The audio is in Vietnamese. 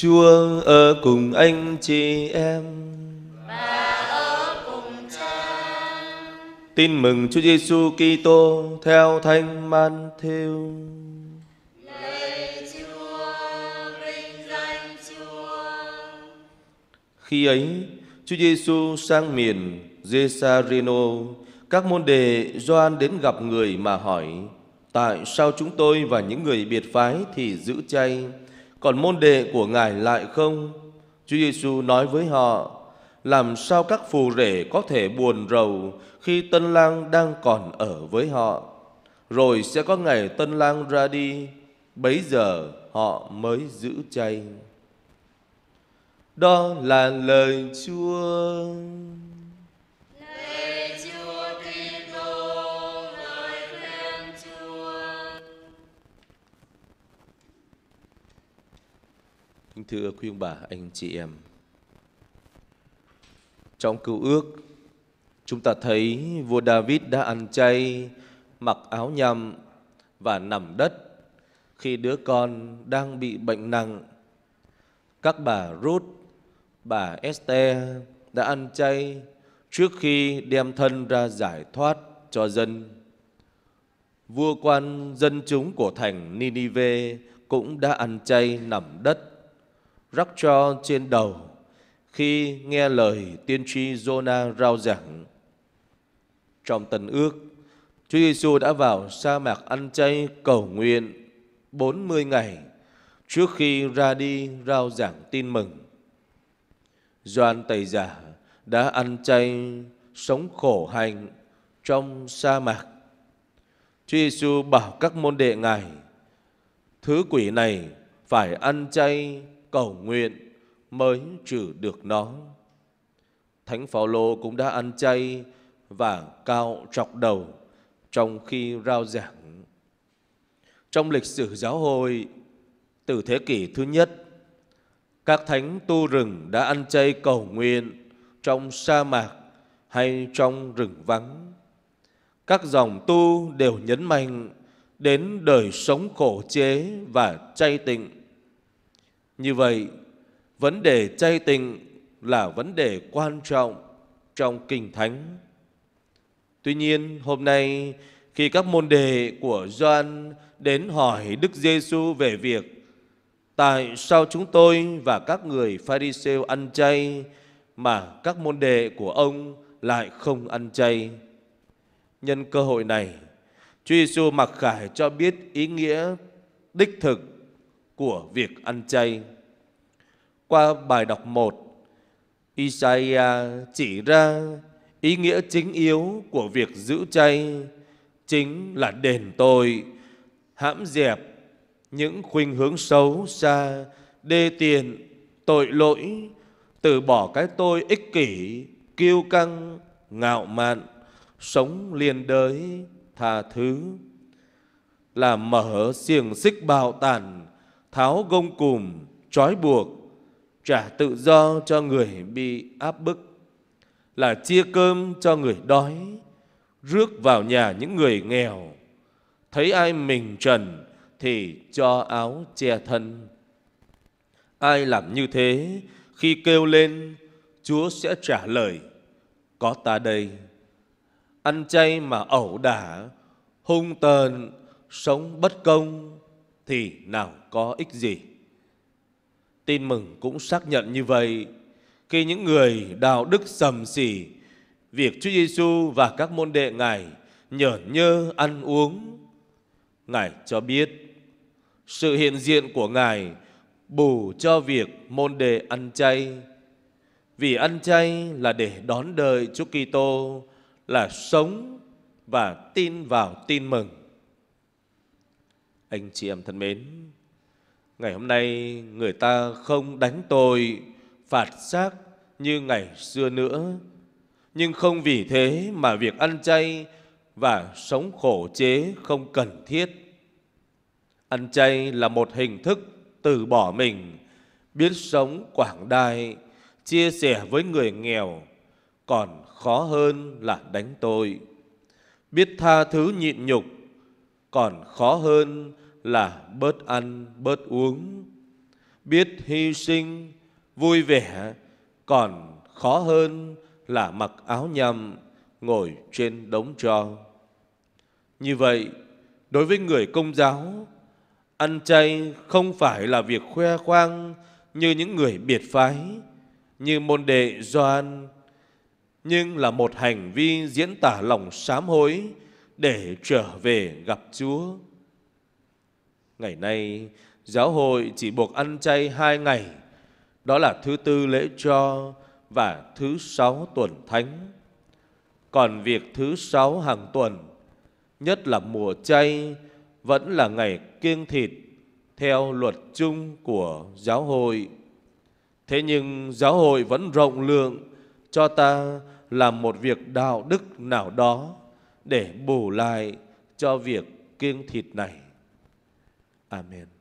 Chúa ở cùng anh chị em và ở cùng cha. Tin mừng Chúa Giêsu Kitô theo Thánh man Matthew. Khi ấy, Chúa Giêsu sang miền Gesarino, các môn đề Doan đến gặp người mà hỏi: Tại sao chúng tôi và những người biệt phái thì giữ chay, còn môn đệ của Ngài lại không? Chúa Giêsu nói với họ, làm sao các phù rể có thể buồn rầu khi tân lang đang còn ở với họ? Rồi sẽ có ngày tân lang ra đi, bấy giờ họ mới giữ chay. Đó là lời Chúa. Kính thưa quý ông bà, anh chị em, trong cựu ước, chúng ta thấy vua David đã ăn chay, mặc áo nhầm và nằm đất khi đứa con đang bị bệnh nặng. Các bà Ruth, bà Esther đã ăn chay trước khi đem thân ra giải thoát cho dân. Vua quan dân chúng của thành Ninive cũng đã ăn chay nằm đất rắc cho trên đầu khi nghe lời tiên tri Jonah rao giảng. Trong tần ước, Chúa Giêsu đã vào sa mạc ăn chay cầu nguyện 40 ngày trước khi ra đi rao giảng tin mừng. Doan Tẩy Giả đã ăn chay sống khổ hạnh trong sa mạc. Chúa Giêsu bảo các môn đệ Ngài, thứ quỷ này phải ăn chay cầu nguyện mới trừ được nó. Thánh Phaolô cũng đã ăn chay và cao trọc đầu trong khi rao giảng. Trong lịch sử giáo hội từ thế kỷ thứ nhất, các thánh tu rừng đã ăn chay cầu nguyện trong sa mạc hay trong rừng vắng. Các dòng tu đều nhấn mạnh đến đời sống khổ chế và chay tịnh như vậy, vấn đề chay tình là vấn đề quan trọng trong Kinh Thánh. Tuy nhiên, hôm nay khi các môn đề của Gioan đến hỏi Đức Giêsu về việc tại sao chúng tôi và các người Pharisêu ăn chay mà các môn đệ của ông lại không ăn chay. Nhân cơ hội này, Chúa Giêsu mặc khải cho biết ý nghĩa đích thực của việc ăn chay. Qua bài đọc 1, Isaiah chỉ ra ý nghĩa chính yếu của việc giữ chay chính là đền tội, hãm dẹp những khuynh hướng xấu xa, đê tiền tội lỗi, từ bỏ cái tôi ích kỷ, kiêu căng, ngạo mạn, sống liên đới, tha thứ, là mở xiềng xích bạo tản tháo gông cùm, trói buộc, trả tự do cho người bị áp bức, là chia cơm cho người đói, rước vào nhà những người nghèo, thấy ai mình trần thì cho áo che thân. Ai làm như thế, khi kêu lên, Chúa sẽ trả lời, có ta đây. Ăn chay mà ẩu đả, hung tờn, sống bất công, thì nào có ích gì. Tin mừng cũng xác nhận như vậy khi những người đạo đức sầm xỉ việc Chúa Giêsu và các môn đệ Ngài nhởn nhơ ăn uống. Ngài cho biết sự hiện diện của Ngài bù cho việc môn đệ ăn chay. Vì ăn chay là để đón đợi Chúa Kitô là sống và tin vào tin mừng. Anh chị em thân mến, ngày hôm nay người ta không đánh tôi, phạt xác như ngày xưa nữa, nhưng không vì thế mà việc ăn chay và sống khổ chế không cần thiết. Ăn chay là một hình thức từ bỏ mình, biết sống quảng đại, chia sẻ với người nghèo, còn khó hơn là đánh tôi. Biết tha thứ nhịn nhục còn khó hơn là bớt ăn, bớt uống. Biết hy sinh, vui vẻ, còn khó hơn là mặc áo nhằm, ngồi trên đống tro. Như vậy, đối với người công giáo, ăn chay không phải là việc khoe khoang như những người biệt phái, như môn đệ Doan, nhưng là một hành vi diễn tả lòng sám hối, để trở về gặp Chúa. Ngày nay, giáo hội chỉ buộc ăn chay hai ngày, đó là thứ tư lễ cho và thứ sáu tuần thánh. Còn việc thứ sáu hàng tuần, nhất là mùa chay, vẫn là ngày kiêng thịt theo luật chung của giáo hội. Thế nhưng giáo hội vẫn rộng lượng cho ta làm một việc đạo đức nào đó để bù lại cho việc kiêng thịt này. Amen.